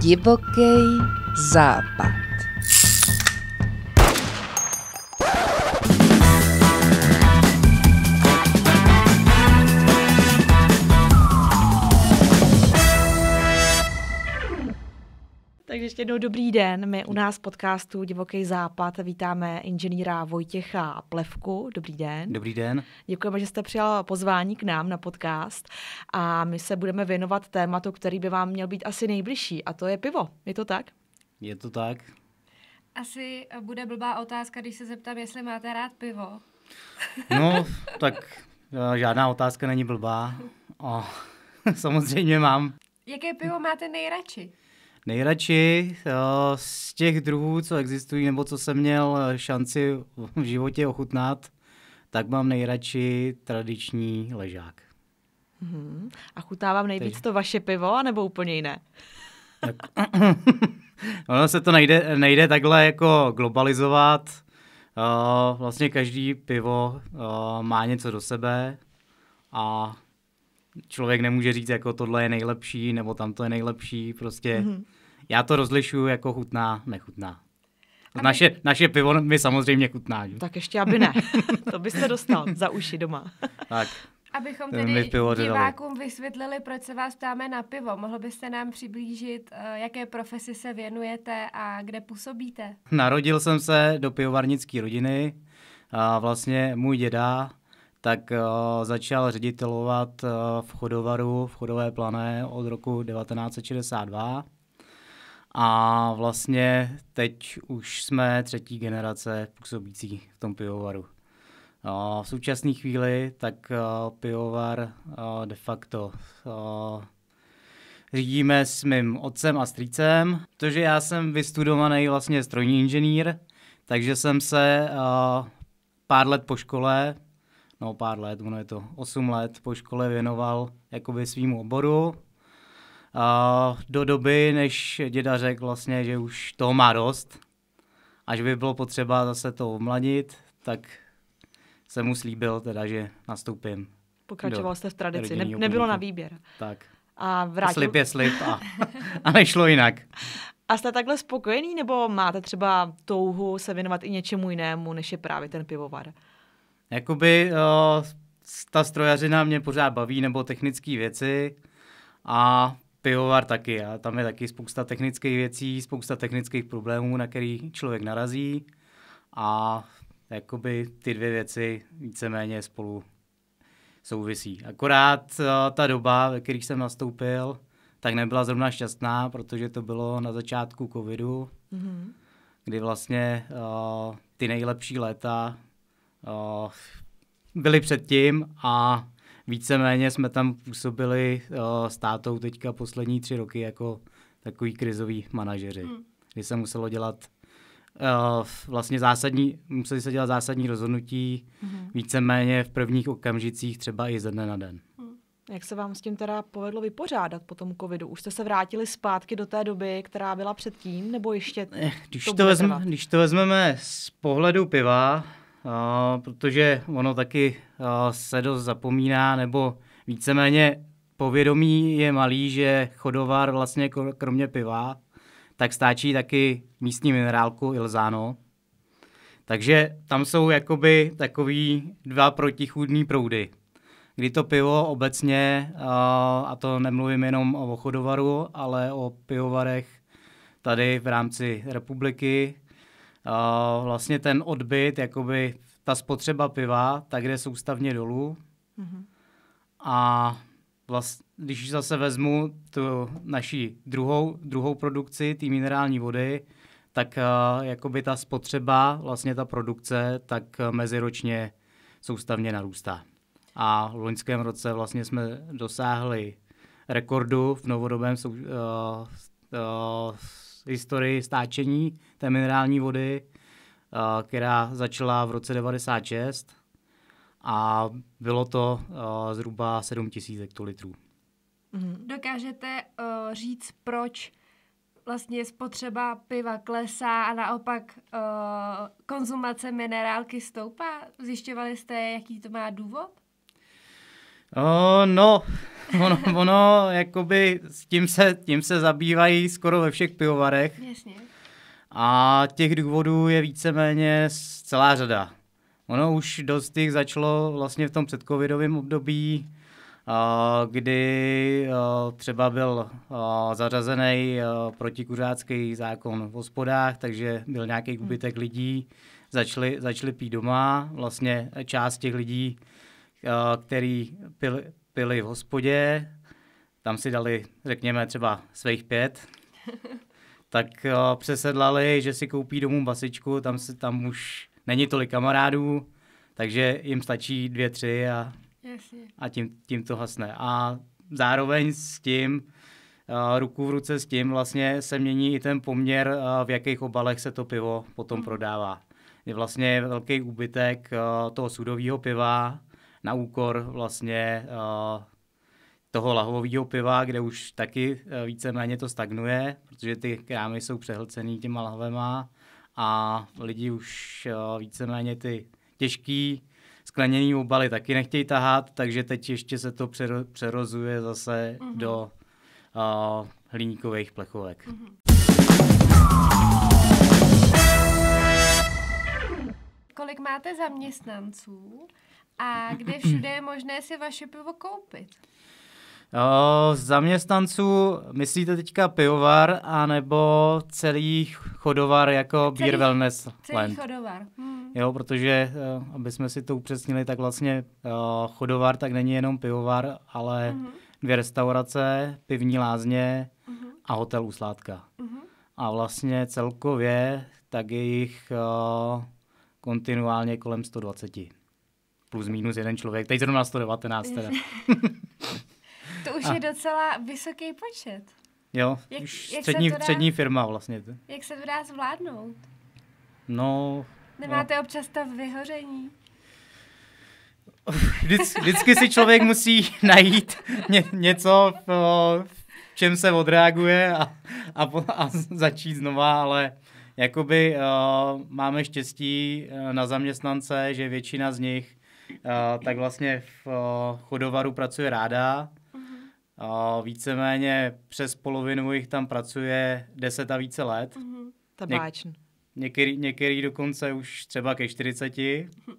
divoký západ. Ještě jednou dobrý den. My u nás podcastu Divoký západ vítáme inženýra Vojtěcha Plevku. Dobrý den. Dobrý den. Děkujeme, že jste přijal pozvání k nám na podcast a my se budeme věnovat tématu, který by vám měl být asi nejbližší a to je pivo. Je to tak? Je to tak. Asi bude blbá otázka, když se zeptám, jestli máte rád pivo. No, tak eh, žádná otázka není blbá. Oh, samozřejmě mám. Jaké pivo máte nejradši? Nejradši eh, z těch druhů, co existují, nebo co jsem měl eh, šanci v životě ochutnat, tak mám nejradši tradiční ležák. Hmm. A vám nejvíc Teď. to vaše pivo, nebo úplně jiné? Tak, ono se to nejde, nejde takhle jako globalizovat. Uh, vlastně každý pivo uh, má něco do sebe a člověk nemůže říct, jako tohle je nejlepší, nebo tamto je nejlepší, prostě... hmm já to rozlišuju jako chutná, nechutná. Naše, naše pivo mi samozřejmě chutná. Že? Tak ještě aby ne. to byste dostal za uši doma. tak. Abychom tedy divákům vysvětlili, proč se vás ptáme na pivo. Mohl byste nám přiblížit, eh, jaké profesi se věnujete a kde působíte? Narodil jsem se do pivovarnické rodiny. A vlastně můj děda tak eh, začal ředitelovat eh, v chodovaru, v chodové plané od roku 1962. A vlastně teď už jsme třetí generace působící v tom pivovaru. V současné chvíli tak eh, pivovar eh, de facto eh, řídíme s mým otcem a strýcem, protože já jsem vystudovaný vlastně strojní inženýr, takže jsem se pár let po škole, no pár let, ono je to 8 let po škole věnoval jakoby svýmu oboru do doby, než děda řekl vlastně, že už toho má dost a že by bylo potřeba zase to omladit, tak jsem mu slíbil teda, že nastoupím. Pokračoval jste v tradici, ne, nebylo na výběr. Tak. A vrátil... Slib je slib a, a nešlo jinak. A jste takhle spokojený, nebo máte třeba touhu se věnovat i něčemu jinému, než je právě ten pivovar? Jakoby o, eh, ta strojařina mě pořád baví, nebo technické věci. A pivovar taky a tam je taky spousta technických věcí, spousta technických problémů, na který člověk narazí a jakoby ty dvě věci víceméně spolu souvisí. Akorát eh, ta doba, ve které jsem nastoupil, tak nebyla zrovna šťastná, protože to bylo na začátku covidu, mm-hmm. kdy vlastně uh, ty nejlepší léta uh, byly předtím a víceméně jsme tam působili uh, s tátou teďka poslední tři roky jako takový krizový manažeři, mm. kdy se muselo dělat uh, vlastně zásadní, museli se dělat zásadní rozhodnutí mm. víceméně v prvních okamžicích třeba i ze dne na den. Hmm. Jak se vám s tím teda povedlo vypořádat po tom covidu? Už jste se vrátili zpátky do té doby, která byla předtím, nebo ještě eh, když to, to vezme, Když to vezmeme z pohledu piva, protože ono taky se dost zapomíná, nebo víceméně povědomí je malý, že chodovar vlastně kromě piva, tak stáčí taky místní minerálku Ilzano. Takže tam jsou jakoby takový dva protichůdní proudy. Kdy to pivo obecně, a to nemluvím jenom o chodovaru, ale o pivovarech tady v rámci republiky, uh, vlastně ten odbyt, jakoby ta spotřeba piva, tak jde soustavně dolů. Mm-hmm. A vlast, když zase vezmu tu naši druhou, druhou produkci, ty minerální vody, tak uh, jakoby ta spotřeba, vlastně ta produkce, tak meziročně soustavně narůstá. A v loňském roce vlastně jsme dosáhli rekordu v novodobém uh, uh, historii stáčení té minerální vody, eh, která začala v roce 96 a bylo to eh, zhruba 7 000 hektolitrů. Mhm. Dokážete eh, říct, proč vlastně spotřeba piva klesá a naopak konzumace minerálky stoupá? Zjišťovali jste, jaký to má důvod? O, no, ono, ono jakoby s tím se, tím se zabývají skoro ve všech pivovarech. Jasně. A těch důvodů je víceméně celá řada. Ono už dost jich začalo vlastně v tom předcovidovém období, kdy třeba byl zařazený protikuřácký zákon v hospodách, takže byl nějaký hmm. úbytek lidí, začali, začali pít doma. Vlastně část těch lidí Eh, který pili, pili v hospodě, tam si dali, řekněme, třeba svých pět, tak eh, přesedlali, že si koupí domů basičku, tam, si tam už není tolik kamarádů, takže jim stačí dvě, tři a, Jasně. a tím, tím to hasne. A zároveň s tím, eh, ruku v ruce s tím vlastně se mění i ten poměr, v jakých obalech se to pivo potom mm. prodává. Je vlastně velký úbytek toho sudového piva, na úkor vlastně eh, toho lahového piva, kde už taky eh, víceméně to stagnuje, protože ty krámy jsou přehlcený těma lahvema a lidi už eh, víceméně ty těžký skleněný obaly taky nechtějí tahat, takže teď ještě se to přerozuje zase mm-hmm. do uh, hliníkových plechovek. Mm-hmm. Kolik máte zaměstnanců? a kde všude je možné si vaše pivo koupit? O, zaměstnanců myslíte teďka pivovar anebo celý chodovar jako celý, Beer Wellness Celý Land. chodovar. Hmm. Jo, protože, e, aby jsme si to upřesnili, tak vlastně e, chodovar tak není jenom pivovar, ale hmm. dvě restaurace, pivní lázně hmm. a hotel u Sládka. Hmm. A vlastně celkově tak je jich e, kontinuálně kolem 120 plus minus jeden člověk. Teď zrovna 119 teda. to už A. je docela vysoký počet. Jo, jak, už jak střední, dá, střední firma vlastně. Jak se to dá zvládnout? No... Nemáte no. občas to vyhoření? Vždyc, vždycky si člověk musí najít ně, něco, v, v čem se odreaguje a, a, a začít znova, ale jakoby uh, máme štěstí eh, na zaměstnance, že většina z nich tak vlastně v chodovaru pracuje ráda. Uh-huh. Víceméně přes polovinu jich tam pracuje 10 a více let. Uh-huh. Mhm. Tabáčn. Něk- některý, některý dokonce už třeba ke 40. Uh-huh. Mhm.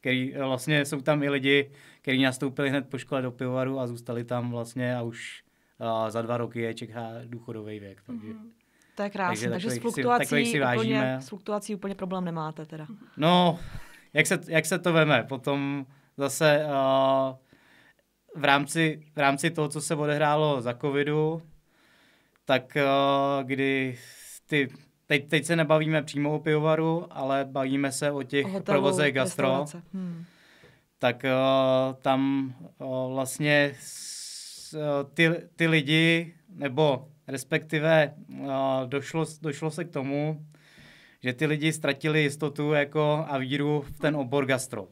Který, e, vlastně jsou tam i lidi, kteří nastoupili hned po škole do pivovaru a zůstali tam vlastně a už uh, za dva roky je čeká důchodový věk. Takže... Uh-huh. To je krásné, takže, takže s, fluktuací si, si úplně, s fluktuací úplně problém nemáte teda. No, jak se, jak se to veme? Potom zase uh, v, rámci, v rámci toho, co se odehrálo za covidu, tak uh, kdy ty, teď, teď se nebavíme přímo o pivovaru, ale bavíme se o těch o provozech gastro. Hmm. Tak uh, tam uh, vlastně s, uh, ty, ty lidi, nebo respektive uh, došlo, došlo se k tomu, že ty lidi ztratili jistotu jako a víru v ten obor gastro.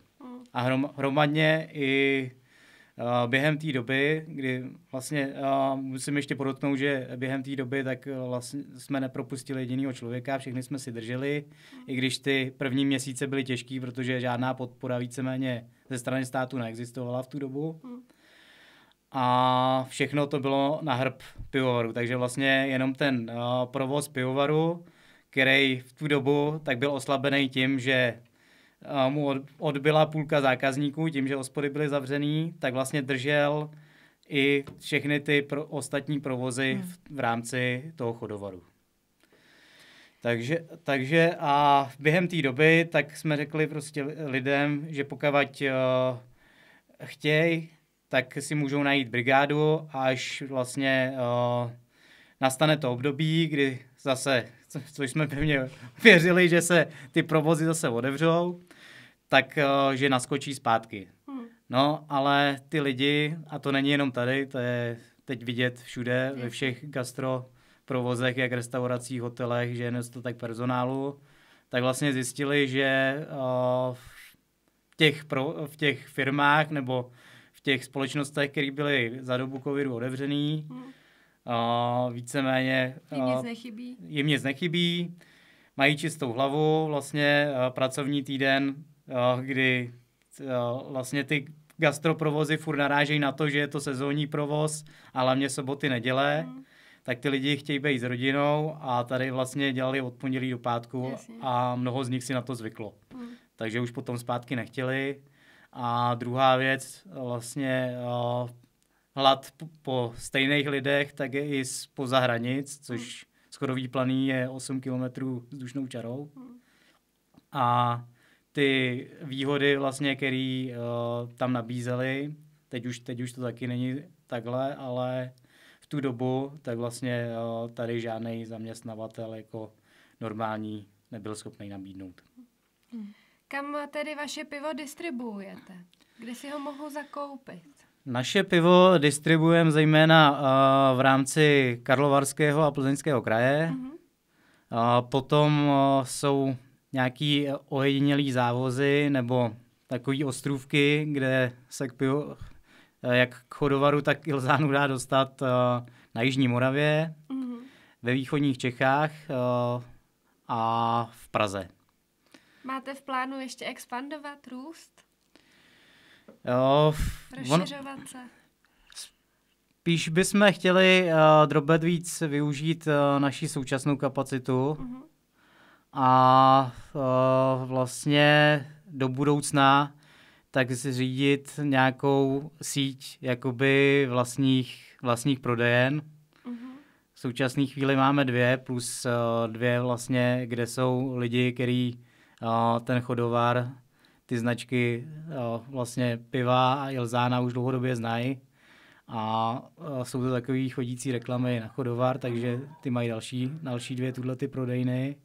A hrom, hromadně i uh, během té doby, kdy vlastně uh, musím ještě podotknout, že během té doby tak vlastně jsme nepropustili jediného člověka, všechny jsme si drželi, i když ty první měsíce byly těžký, protože žádná podpora víceméně ze strany státu neexistovala v tu dobu. A všechno to bylo na hrb pivovaru, takže vlastně jenom ten uh, provoz pivovaru který v tu dobu tak byl oslabený tím, že eh, mu odbyla půlka zákazníků tím, že hospody byly zavřený, tak vlastně držel i všechny ty pro ostatní provozy hmm. v, v rámci toho chodovaru. Takže, takže a během té doby tak jsme řekli prostě lidem, že pokud uh, eh, chtějí, tak si můžou najít brigádu, až vlastně uh, nastane to období, kdy zase, co jsme pevně věřili, že se ty provozy zase odevřou, tak eh, že naskočí zpátky. Hmm. No, ale ty lidi, a to není jenom tady, to je teď vidět všude, ve všech gastro provozech, jak restauracích, hotelech, že je tak personálu, tak vlastně zjistili, že eh, v těch, pro, v těch firmách nebo v těch společnostech, které byly za dobu covidu odevřený, hmm víceméně... Jim nic nechybí. Jim nic nechybí, mají čistou hlavu, vlastně pracovní týden, kdy vlastně ty gastroprovozy furt narážejí na to, že je to sezónní provoz a hlavně soboty, neděle, mm. tak ty lidi chtějí být s rodinou a tady vlastně dělali od pondělí do pátku Jasně. a mnoho z nich si na to zvyklo. Mm. Takže už potom zpátky nechtěli. A druhá věc, vlastně hlad po stejných lidech, tak je i poza hranic, což hmm. Schodový planý je 8 kilometrů vzdušnou čarou. Hmm. A ty výhody, vlastně, které uh, eh, tam nabízeli, teď už, teď už to taky není takhle, ale v tu dobu, tak vlastně uh, tady žádný zaměstnavatel jako normální nebyl schopný nabídnout. Hmm. Kam tedy vaše pivo distribuujete? Kde si ho mohou zakoupit? Naše pivo distribuujeme zejména eh, v rámci Karlovarského a Plzeňského kraje. Mm-hmm. A eh, potom eh, jsou nějaký ojedinělý závozy nebo takové ostrůvky, kde se k pivo, jak k chodovaru, tak i lzánu dá dostat na Jižní Moravě, mm-hmm. ve východních Čechách a v Praze. Máte v plánu ještě expandovat, růst? Jo, Rozšiřovat on... se. Spíš bychom chtěli uh, drobet víc využít uh, naší současnou kapacitu uh-huh. a uh, vlastně do budoucna tak si řídit nějakou síť jakoby vlastních, vlastních prodejen. Uh-huh. V současné chvíli máme dvě, plus uh, dvě vlastně, kde jsou lidi, který uh, ten chodovár ty značky eh, vlastně piva a Ilzána už dlouhodobě znají a eh, jsou to takové chodící reklamy na chodovar, takže ty mají další, další dvě tuhle ty prodejny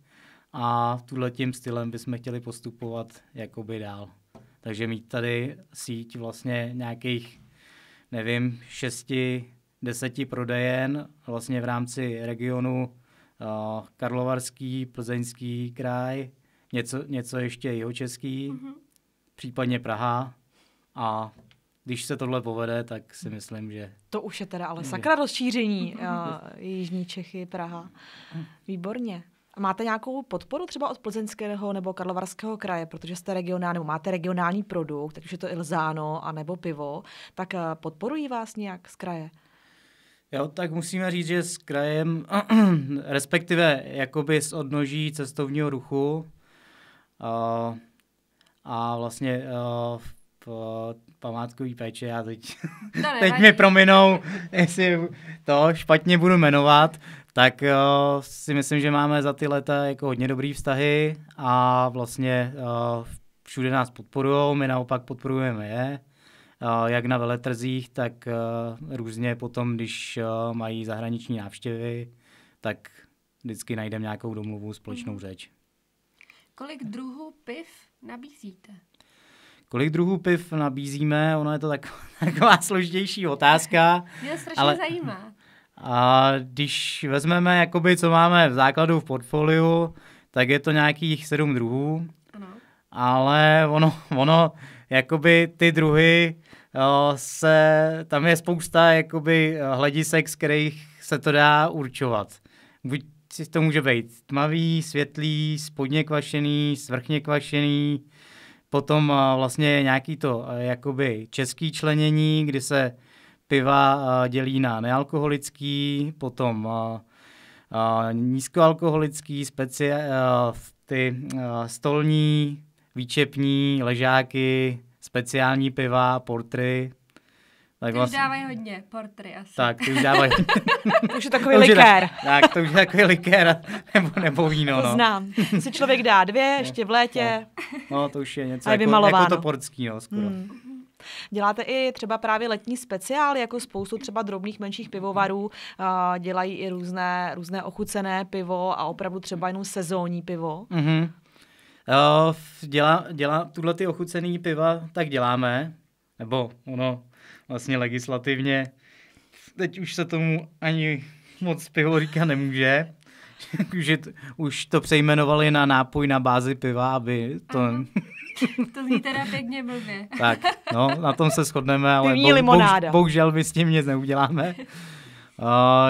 a tuhle tím stylem bychom chtěli postupovat jakoby dál. Takže mít tady síť vlastně nějakých, nevím, šesti, deseti prodejen vlastně v rámci regionu eh, Karlovarský, Plzeňský kraj, něco, něco ještě jihočeský, mm-hmm případně Praha a když se tohle povede, tak si myslím, že... To už je teda ale sakra rozšíření uh, Jižní Čechy, Praha. Výborně. Máte nějakou podporu třeba od Plzeňského nebo Karlovarského kraje, protože jste regionální, nebo máte regionální produkt, takže to Ilzáno a nebo pivo, tak eh, podporují vás nějak z kraje? Jo, tak musíme říct, že s krajem, respektive jakoby s odnoží cestovního ruchu, uh, a vlastně uh, v památkový péče, já teď, teď mi prominou, jestli to špatně budu jmenovat, tak uh, si myslím, že máme za ty leta jako hodně dobrý vztahy a vlastně uh, všude nás podporují, my naopak podporujeme je, uh, jak na veletrzích, tak uh, různě potom, když uh, mají zahraniční návštěvy, tak vždycky najdeme nějakou domluvu, společnou mm. řeč. Kolik druhů piv nabízíte? Kolik druhů piv nabízíme? Ono je to tak, taková složitější otázka. Mě to strašně ale... zajímá. A když vezmeme, jakoby, co máme v základu v portfoliu, tak je to nějakých sedm druhů. Ano. Ale ono, ono, jakoby ty druhy, se, tam je spousta jakoby hledisek, z kterých se to dá určovat. Buď si to může být tmavý, světlý, spodně kvašený, svrchně kvašený, potom vlastně nějaký to jakoby český členění, kdy se piva dělí na nealkoholický, potom nízkoalkoholický, speci, ty stolní, výčepní, ležáky, speciální piva, portry. Tak ty vlastně... už dávají hodně portry asi. Tak, ty už dávají. to už je takový to likér. tak, to už je takový likér nebo, nebo víno. To no. znám. Si člověk dá dvě, ještě v létě. No, no to už je něco je jako, jako to portský, no, skoro. Hmm. Děláte i třeba právě letní speciály, jako spoustu třeba drobných menších pivovarů, dělají i různé, různé ochucené pivo a opravdu třeba jenom sezónní pivo. Mm-hmm. dělá, dělá, tuhle ty ochucený piva tak děláme, nebo ono vlastně legislativně, teď už se tomu ani moc pivo nemůže, už, je to, už to přejmenovali na nápoj na bázi piva, aby to... Aha. To zní teda pěkně blbě. tak, no, na tom se shodneme, ale bo, limonáda. bohužel my s tím nic neuděláme. Uh,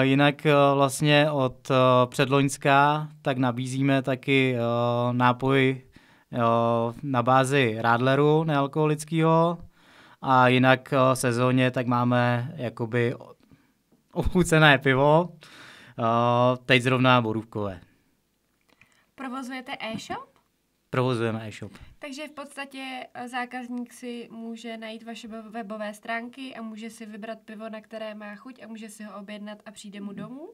jinak uh, vlastně od uh, předloňská tak nabízíme taky uh, nápoj uh, na bázi Radleru nealkoholického, a jinak eh, v sezóně tak máme jakoby ochucené pivo, eh, teď zrovna borůvkové. Provozujete e-shop? Provozujeme e-shop. Takže v podstatě eh, zákazník si může najít vaše webové stránky a může si vybrat pivo, na které má chuť a může si ho objednat a přijde mu mhm. domů?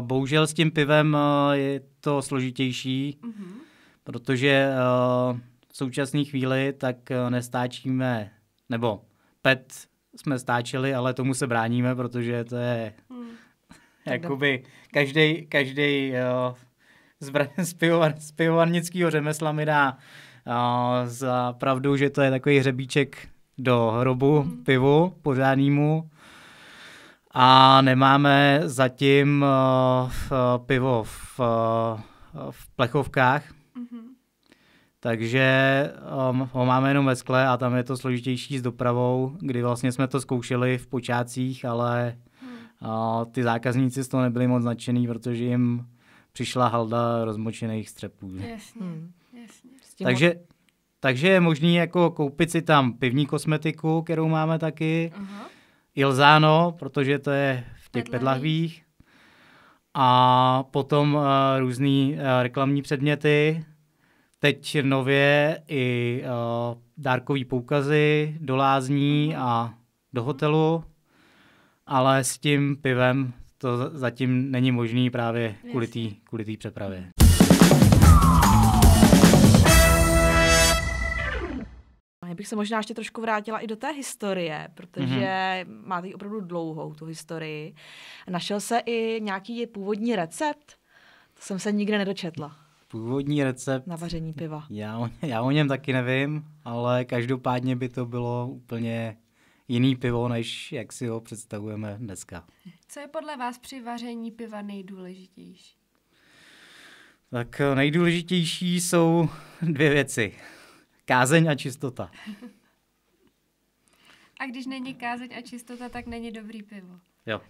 Bohužel s tím pivem je to složitější, mm-hmm. protože v současné chvíli tak nestáčíme nebo pet jsme stáčeli, ale tomu se bráníme, protože to je hmm. jakoby každý každý z, z, z pivovarnického řemesla mi dá o, za pravdu, že to je takový hřebíček do hrobu hmm. pivu pořádnému. A nemáme zatím uh, pivo v, o, v plechovkách, takže um, ho máme jenom ve skle a tam je to složitější s dopravou, kdy vlastně jsme to zkoušeli v počátcích, ale hmm. uh, ty zákazníci z toho nebyli moc nadšený, protože jim přišla halda rozmočených střepů. Jasně, hmm. jasně. Takže, takže je možný jako koupit si tam pivní kosmetiku, kterou máme taky, uh-huh. Ilzáno, protože to je v těch pedlahvích, a potom uh, různé uh, reklamní předměty, Teď nově i uh, dárkový poukazy do lázní a do hotelu, ale s tím pivem to zatím není možný právě kvůli té kvůli přepravě. Já bych se možná ještě trošku vrátila i do té historie, protože mm-hmm. máte opravdu dlouhou tu historii. Našel se i nějaký původní recept? To jsem se nikde nedočetla. Původní recept... Na vaření piva. Já, o, já o něm taky nevím, ale každopádně by to bylo úplně jiný pivo, než jak si ho představujeme dneska. Co je podle vás při vaření piva nejdůležitější? Tak eh, nejdůležitější jsou dvě věci. Kázeň a čistota. A když není kázeň a čistota, tak není dobrý pivo. Jo.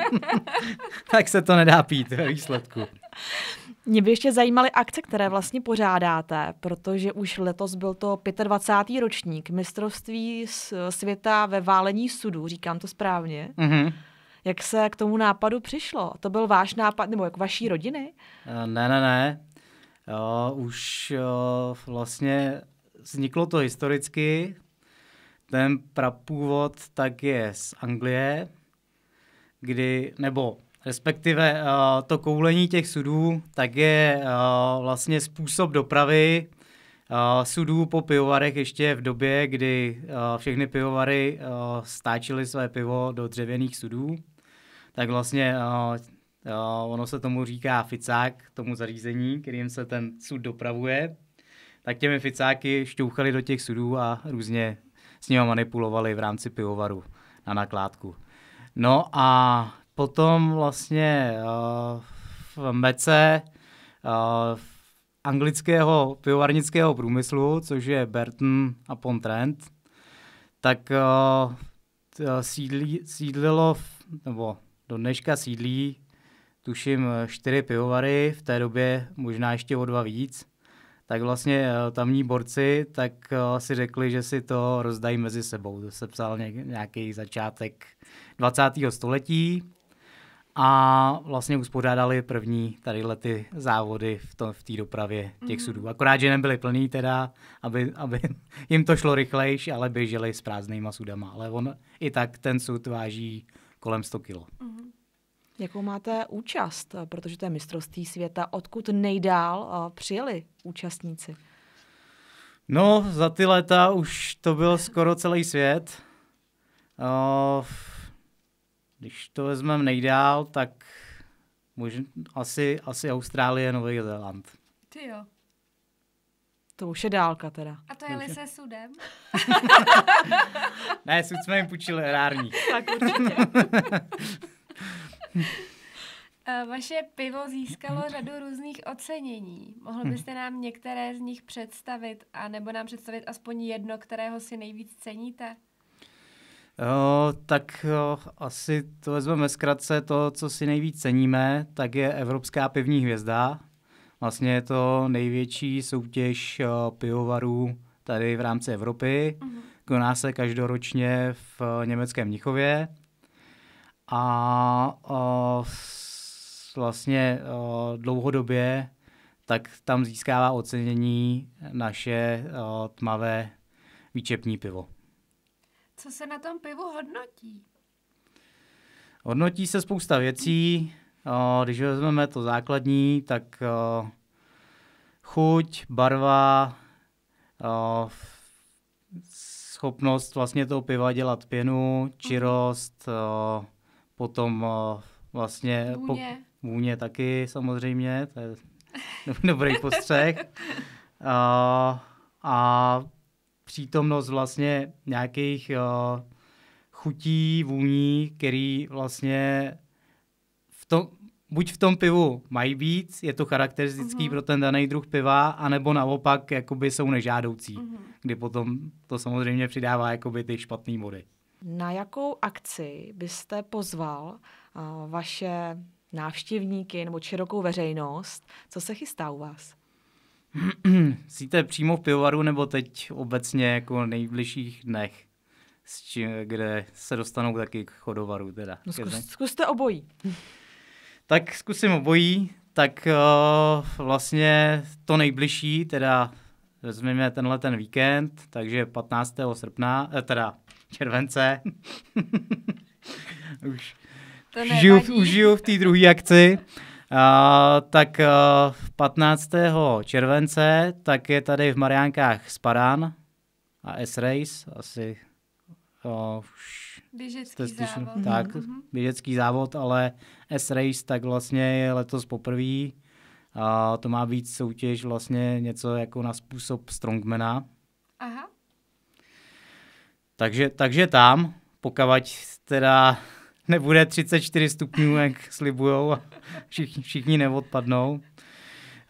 tak se to nedá pít ve výsledku. Mě by ještě zajímaly akce, které vlastně pořádáte, protože už letos byl to 25. ročník mistrovství světa ve válení sudu, říkám to správně. Mm-hmm. Jak se k tomu nápadu přišlo? To byl váš nápad, nebo jak vaší rodiny? Eh, ne, ne, ne. Jo, eh, už jo, eh, vlastně vzniklo to historicky. Ten prapůvod tak je z Anglie, kdy, nebo respektive eh, to koulení těch sudů, tak je eh, vlastně způsob dopravy eh, sudů po pivovarech ještě v době, kdy všechny pivovary stáčily své pivo do dřevěných sudů. Tak vlastně ono se tomu říká ficák, tomu zařízení, kterým se ten sud dopravuje. Tak těmi ficáky šťouchali do těch sudů a různě s nimi manipulovali v rámci pivovaru na nakládku. No a Potom vlastně uh, v mece uh, anglického pivovarnického průmyslu, což je Burton a Pontrent, tak uh, sídlí, sídlilo, v, nebo do dneška sídlí, tuším, čtyři pivovary, v té době možná ještě o dva víc. Tak vlastně tamní borci tak uh, si řekli, že si to rozdají mezi sebou. To se psal nějaký začátek 20. století a vlastně uspořádali první tady ty závody v, té v té dopravě těch mm-hmm. sudů. Akorát, že nebyly plný teda, aby, aby jim to šlo rychlejší, ale běželi s prázdnýma sudama. Ale on i tak ten sud váží kolem 100 kilo. Mm-hmm. Jakou máte účast, protože to je mistrovství světa, odkud nejdál eh, přijeli účastníci? No, za ty léta už to byl skoro celý svět. Uh, když to vezmeme nejdál, tak možná asi, asi Austrálie, Nový Zéland. Ty jo. To už je dálka teda. A to jeli se sudem? ne, sud jsme jim půjčili erární. tak určitě. Eh, vaše pivo získalo řadu různých ocenění. Mohl hm. byste nám některé z nich představit, a nebo nám představit aspoň jedno, kterého si nejvíc ceníte? Jo, tak jo, asi to vezmeme zkratce. To, co si nejvíc ceníme, tak je Evropská pivní hvězda. Vlastně je to největší soutěž eh, pivovarů tady v rámci Evropy. Uh-huh. Koná se každoročně v eh, německém Mnichově. A a eh, vlastně a dlouhodobě tak tam získává ocenění naše tmavé výčepní pivo. Co se na tom pivu hodnotí? Hodnotí se spousta věcí. Když vezmeme to základní, tak chuť, barva, schopnost vlastně toho piva dělat pěnu, mhm. čirost, potom vlastně... Vůně. vůně taky samozřejmě, to je dobrý postřeh. a přítomnost vlastně nějakých uh, chutí, vůní, který vlastně v tom, buď v tom pivu mají víc, je to charakteristický uh-huh. pro ten daný druh piva, anebo naopak jakoby jsou nežádoucí, uh-huh. kdy potom to samozřejmě přidává jakoby ty špatné body. Na jakou akci byste pozval uh, vaše návštěvníky nebo širokou veřejnost? Co se chystá u vás? Síte přímo v pivovaru nebo teď obecně jako nejbližších dnech, či, kde se dostanou taky k chodovaru teda? No zkus, zkuste obojí. Tak zkusím obojí, tak uh, vlastně to nejbližší, teda vezmeme tenhle ten víkend, takže 15. srpna, eh, teda července. Už žiju, už žiju v té druhé akci tak 15. července tak je tady v Mariánkách Sparán a S-Race, asi uh, Běžecký závod. Tak, mm-hmm. běžecký závod, ale S-Race tak vlastně je letos poprvé. A to má být soutěž vlastně něco jako na způsob Strongmana. Aha. Takže, takže tam, pokud teda nebude 34 stupňů, jak slibujou a všichni, všichni neodpadnou.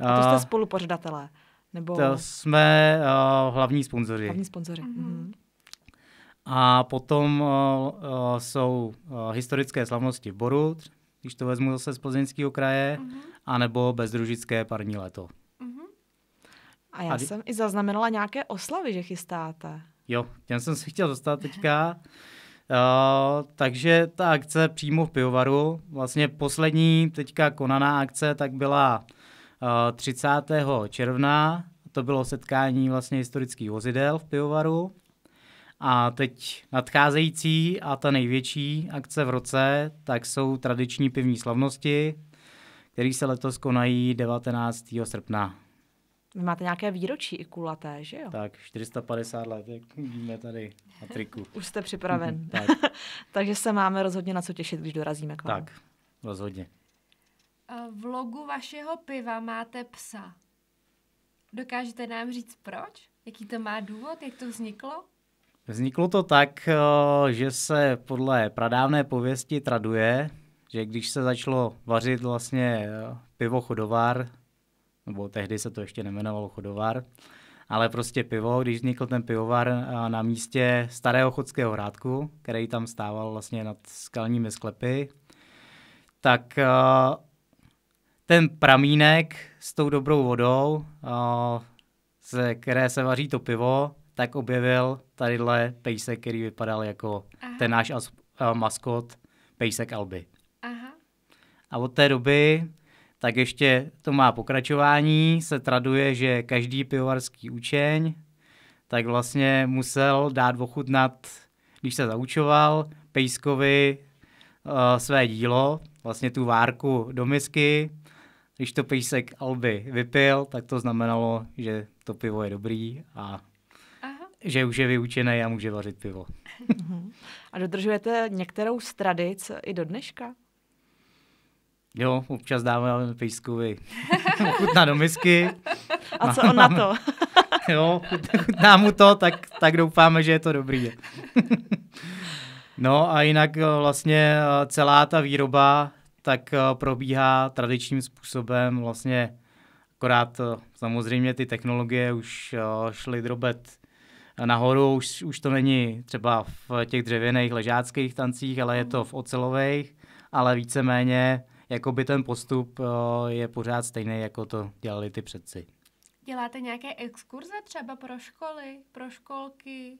A to jste spolupořadatelé? Nebo... To jsme uh, hlavní sponzoři. Hlavní sponzoři. Mm-hmm. A potom uh, uh, jsou uh, historické slavnosti v Boru, když to vezmu zase z plzeňského kraje, mm-hmm. anebo bezdružické parní leto. Mm-hmm. A já a d- jsem i zaznamenala nějaké oslavy, že chystáte. Jo, těm jsem se chtěl dostat teďka. Eh, takže ta akce přímo v pivovaru, vlastně poslední teďka konaná akce, tak byla uh, eh, 30. června, to bylo setkání vlastně historických vozidel v pivovaru. A teď nadcházející a ta největší akce v roce, tak jsou tradiční pivní slavnosti, které se letos konají 19. srpna. Vy máte nějaké výročí i kulaté, že jo? Tak, 450 let, jak vidíme tady na triku. Už jste připraven. Mhm, tak. Takže se máme rozhodně na co těšit, když dorazíme k vám. Tak, rozhodně. V logu vašeho piva máte psa. Dokážete nám říct proč? Jaký to má důvod? Jak to vzniklo? Vzniklo to tak, eh, že se podle pradávné pověsti traduje, že když se začalo vařit vlastně eh, pivo chodovár, nebo tehdy se to ještě nemenovalo chodovar, ale prostě pivo, když vznikl ten pivovar eh, na místě starého chodského hrádku, který tam stával vlastně nad skalními sklepy, tak eh, ten pramínek s tou dobrou vodou, eh, ze které se vaří to pivo, tak objevil tadyhle pejsek, který vypadal jako Aha. ten náš maskot, pejsek Alby. Aha. A od té doby tak ještě to má pokračování, se traduje, že každý pivovarský učeň tak vlastně musel dát ochutnat, když se zaučoval, Pejskovi uh, své dílo, vlastně tu várku do misky. Když to Pejsek Alby vypil, tak to znamenalo, že to pivo je dobrý a že už je vyučený a může vařit pivo. a dodržujete některou z tradic i do dneška? Jo, občas dáme pejskovi chutná do misky. A co on na to? jo, chutná mu to, tak, tak doufáme, že je to dobrý. no a jinak eh, vlastně eh, celá ta výroba tak eh, probíhá tradičním způsobem vlastně akorát samozřejmě ty technologie už šly drobet nahoru, už, už to není třeba v těch dřevěných ležáckých tancích, ale je to v ocelových, ale víceméně jakoby ten postup eh, je pořád stejný, jako to dělali ty předci. Děláte nějaké exkurze třeba pro školy, pro školky?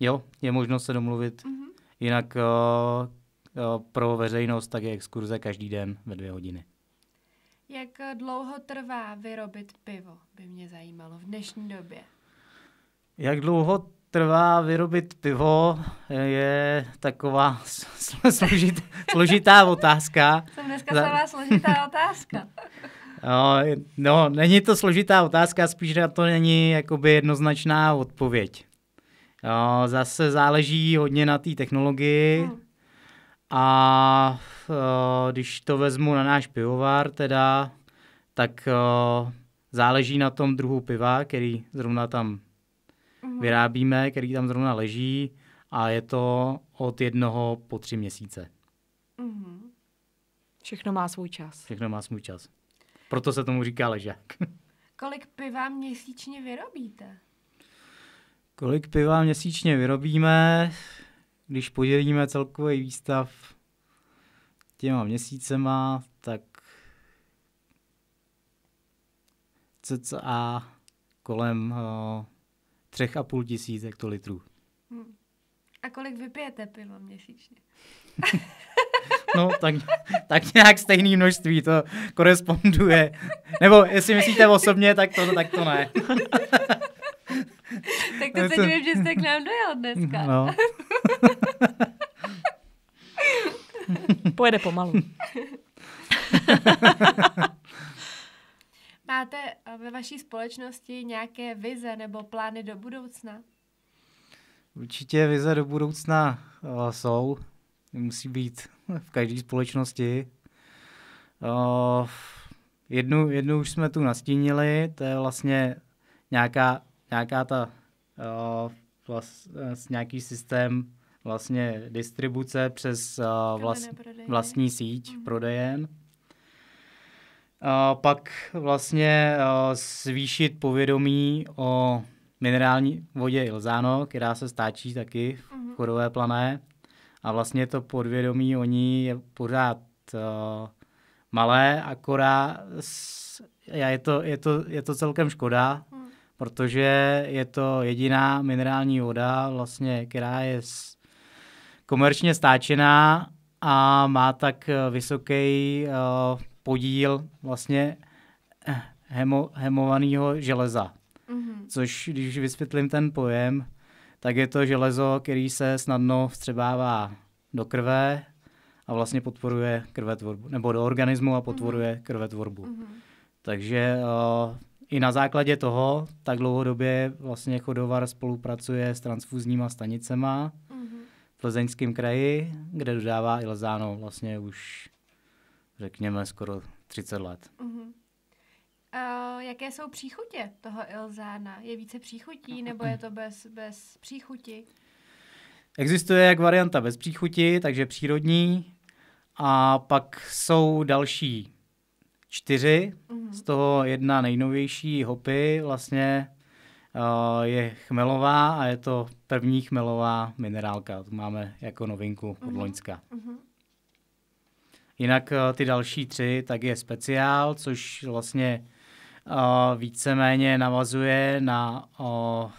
Jo, je možno se domluvit. Mm-hmm. Jinak eh, eh, pro veřejnost tak je exkurze každý den ve dvě hodiny. Jak dlouho trvá vyrobit pivo, by mě zajímalo v dnešní době? Jak dlouho trvá vyrobit pivo, je taková složit, složitá otázka. Jsem dneska celá složitá otázka. No, no, není to složitá otázka, spíš na to není jakoby jednoznačná odpověď. No, zase záleží hodně na té technologii hmm. a o, eh, když to vezmu na náš pivovar teda, tak o, eh, záleží na tom druhu piva, který zrovna tam mm-hmm. vyrábíme, který tam zrovna leží a je to od jednoho po tři měsíce. Mm-hmm. Všechno má svůj čas. Všechno má svůj čas. Proto se tomu říká ležák. Kolik piva měsíčně vyrobíte? Kolik piva měsíčně vyrobíme, když podělíme celkový výstav těma měsícema, tak cca kolem uh, třech a půl tisíc hektolitrů. Hmm. A kolik vypijete piva měsíčně? no, tak, tak nějak stejný množství to koresponduje. Nebo jestli myslíte osobně, tak to, tak to ne. tak to cením, že jste k nám dojel dneska. No. Pojede pomalu vaší společnosti nějaké vize nebo plány do budoucna? Určitě vize do budoucna uh, jsou, musí být v každé společnosti. Uh, jednu, jednu už jsme tu nastínili, to je vlastně nějaká, nějaká ta uh, vlast, nějaký systém vlastně distribuce přes uh, vlast, vlastní síť mm. prodejen pak vlastně zvýšit povědomí o minerální vodě Ilzáno, která se stáčí taky v chorové mhm. plané. A vlastně to podvědomí o ní je pořád uh, malé, akorát je to, je, to, je to celkem škoda, mhm. protože je to jediná minerální voda, vlastně, která je komerčně stáčená a má tak vysoký uh, podíl vlastně eh, hemo, hemovaného železa. Mm-hmm. Což, když vysvětlím ten pojem, tak je to železo, který se snadno vstřebává do krve a vlastně podporuje krvetvorbu, nebo do organismu a podporuje mm-hmm. krvetvorbu. Mm-hmm. Takže o, eh, i na základě toho tak dlouhodobě vlastně Chodovar spolupracuje s transfuzníma stanicema mm-hmm. v Plzeňském kraji, kde dodává i lzáno vlastně už řekněme, skoro 30 let. Uh-huh. Uh, jaké jsou příchutě toho Ilzána? Je více příchutí nebo je to bez, bez příchuti? Existuje jak varianta bez příchuti, takže přírodní, a pak jsou další čtyři, uh-huh. z toho jedna nejnovější hopy vlastně je chmelová a je to první chmelová minerálka. Tu máme jako novinku od uh-huh. Loňska. Uh-huh. Jinak eh, ty další tři, tak je speciál, což vlastně uh, víceméně navazuje na uh,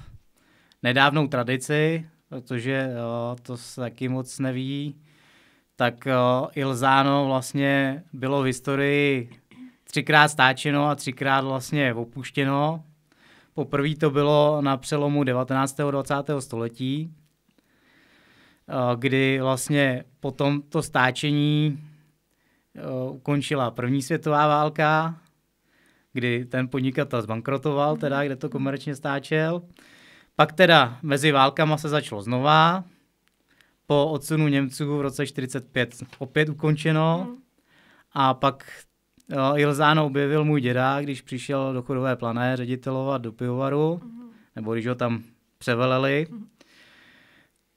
nedávnou tradici, protože uh, to se taky moc neví, tak uh, Ilzáno vlastně bylo v historii třikrát stáčeno a třikrát vlastně opuštěno. Poprvé to bylo na přelomu 19. a 20. století, kdy vlastně potom to stáčení Eh, ukončila první světová válka, kdy ten podnikatel zbankrotoval, teda kde to komerčně stáčel. Pak teda mezi válkama se začalo znova. Po odsunu Němců v roce 45 opět ukončeno. A pak eh, Ilzáno objevil můj děda, když přišel do Chodové plané ředitelovat do pivovaru, nebo když ho tam převeleli.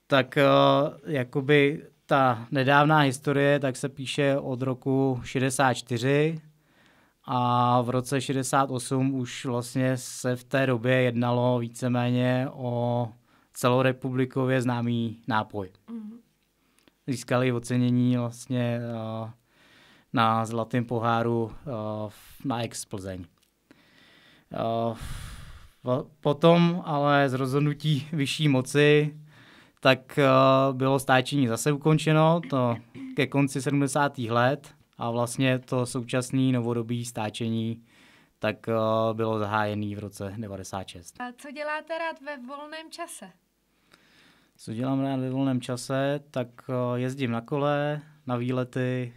Tak eh, jakoby ta nedávná historie tak se píše od roku 64 a v roce 68 už vlastně se v té době jednalo víceméně o celorepublikově známý nápoj. Mm-hmm. Získali ocenění vlastně uh, na Zlatém poháru uh, na Explzeň. Uh, eh, potom ale z rozhodnutí vyšší moci tak uh, bylo stáčení zase ukončeno, to ke konci 70. let a vlastně to současné novodobí stáčení tak uh, bylo zahájené v roce 96. A co děláte rád ve volném čase? Co dělám rád ve volném čase, tak uh, jezdím na kole, na výlety,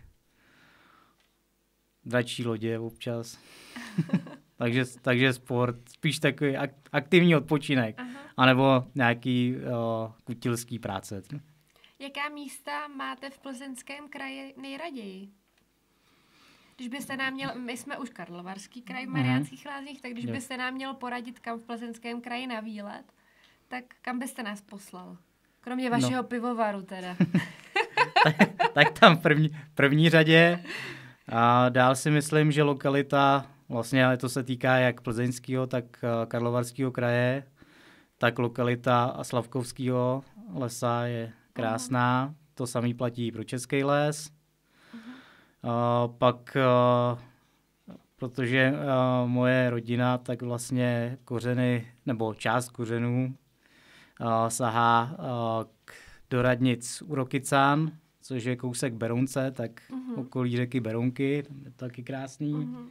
dračí lodě občas. takže, takže sport, spíš takový aktivní odpočinek. Aha anebo nějaký o, eh, kutilský práce. Jaká místa máte v plzeňském kraji nejraději? Když byste nám měl, my jsme už Karlovarský kraj v mhm. Mariánských lázních, tak když byste nám měl poradit, kam v plzeňském kraji na výlet, tak kam byste nás poslal? Kromě no. vašeho no. pivovaru teda. tak, tak tam v první, první řadě. A dál si myslím, že lokalita, vlastně ale to se týká jak plzeňského, tak eh, karlovarského kraje, tak lokalita Slavkovského lesa je krásná. Aha. To samý platí pro Český les. uh pak, uh, protože uh, moje rodina, tak vlastně kořeny, nebo část kořenů uh, sahá uh, k, do radnic Urokicán, což je kousek Berounce, tak uh-huh. okolí řeky Berounky, tam je to taky krásný. Uh-huh.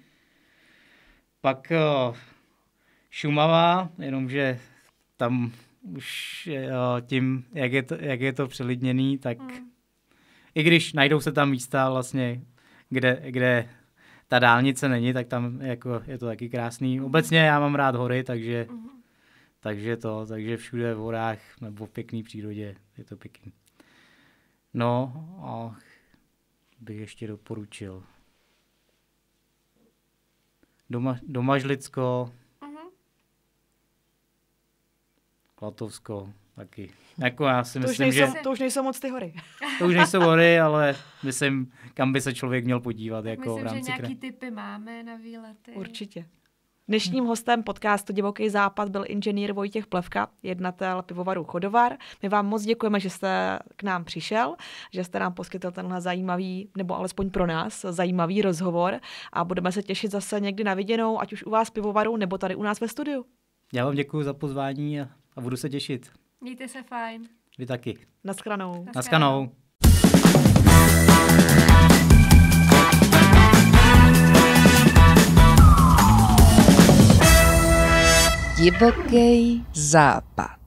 Pak uh, Šumava, jenomže tam už jo, tím, jak je to, jak je to přelidněný, tak mm. i když najdou se tam místa vlastně, kde, kde ta dálnice není, tak tam jako je to taky krásný. Hmm. Obecně já mám rád hory, takže, mm. takže to, takže všude v horách nebo v pěkné přírodě je to pěkný. No a bych ještě doporučil. Doma, Domažlicko, Klatovsko taky. Jako já si to myslím, už nejsou, že... To už nejsou moc ty hory. To už nejsou hory, ale myslím, kam by se člověk měl podívat. Jako myslím, v rámci že nějaký kre... typy máme na výlety. Určitě. Dnešním hostem podcastu Divoký západ byl inženýr Vojtěch Plevka, jednatel pivovaru Chodovar. My vám moc děkujeme, že jste k nám přišel, že jste nám poskytl tenhle zajímavý, nebo alespoň pro nás, zajímavý rozhovor a budeme se těšit zase někdy na viděnou, ať už u vás pivovaru, nebo tady u nás ve studiu. Já vám děkuji za pozvání a a budu se těšit. Mějte se fajn. Vy taky. Naschranou. Naschranou. Naschranou. divoký západ.